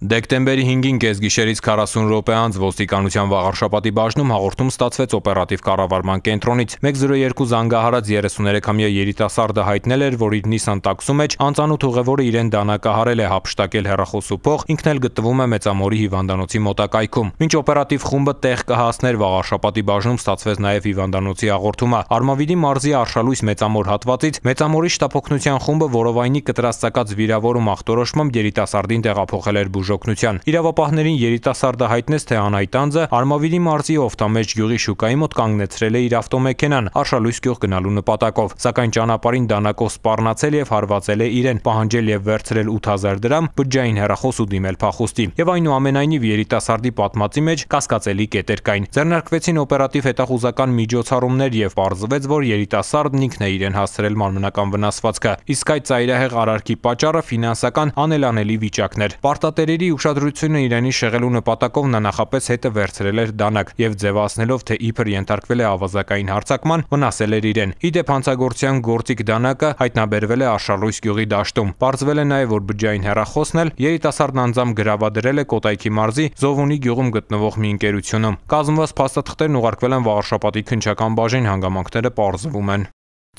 Դեկտեմբերի 5-ին գեզգիշերից 40 րոպե անց ոստիկանության վաղարշապատի բաժնում հաղորդում ստացվեց օպերատիվ կառավարման կենտրոնից։ 102 զանգահարած 33-ամյա երիտասարդը հայտնել էր, որ իր Nissan տաքսու մեջ անծանոթ ուղևորը իրեն դանակահարել է հապշտակել հեռախոսու փող, ինքն էլ գտնվում է Մեծամորի հիվանդանոցի մոտակայքում։ Մինչ օպերատիվ խումբը տեղ կհասներ վաղարշապատի բաժնում ստացվեց նաև հիվանդանոցի հաղորդումը։ Արմավիրի մարզի Արշալույս Մեծամոր հատվածից Մեծամորի շտապօգնության խումբը որովայնի կտրաստակած վիրավորում ախտորոշմամբ երիտասարդին տեղափոխել էր բուժ բուժօգնության։ Իրավապահներին երիտասարդը հայտնեց, թե անհայտ անձը Արմավիրի մարզի Օֆտամեջ գյուղի շուկայի մոտ կանգնեցրել է իր ավտոմեքենան Արշալույս գյուղ գնալու նպատակով, սակայն ճանապարհին դանակով սպառնացել եւ հարվածել է իրեն, պահանջել եւ վերցրել 8000 դրամ, բջջային հեռախոս ու դիմել փախուստի։ Եվ այնուամենայնիվ երիտասարդի պատմածի մեջ կասկածելի կետեր կային։ Ձեռնարկվեցին օպերատիվ հետախուզական միջոցառումներ եւ պարզվեց, որ երիտասարդն ինքն է իրեն հասցրել մարմնական վնասվածքը։ Իսկ այդ ծայրահեղ արարքի պատճառը ֆինանսական անելանելի վիճակներ։ Պարտատերերի Հայերի ուշադրությունը իրենի շեղելու նպատակով նա նախապես հետը վերցրել էր դանակ եւ ձևացնելով թե իբր ենթարկվել է ավազակային հարձակման, վնասել էր իրեն։ Իդեպ հանցագործյան գործիկ դանակը հայտնաբերվել է Աշալույս գյուղի դաշտում։ Պարզվել է նաեւ որ բջջային հերախոսն էլ երիտասարդ անձամ գրավադրել է Կոտայքի մարզի Զովունի գյուղում գտնվող մի ընկերությունում։ Կազմված փաստաթղթերն ուղարկվել են Վաղարշապատի քնչական բաժին հանգամանքները պարզվում են։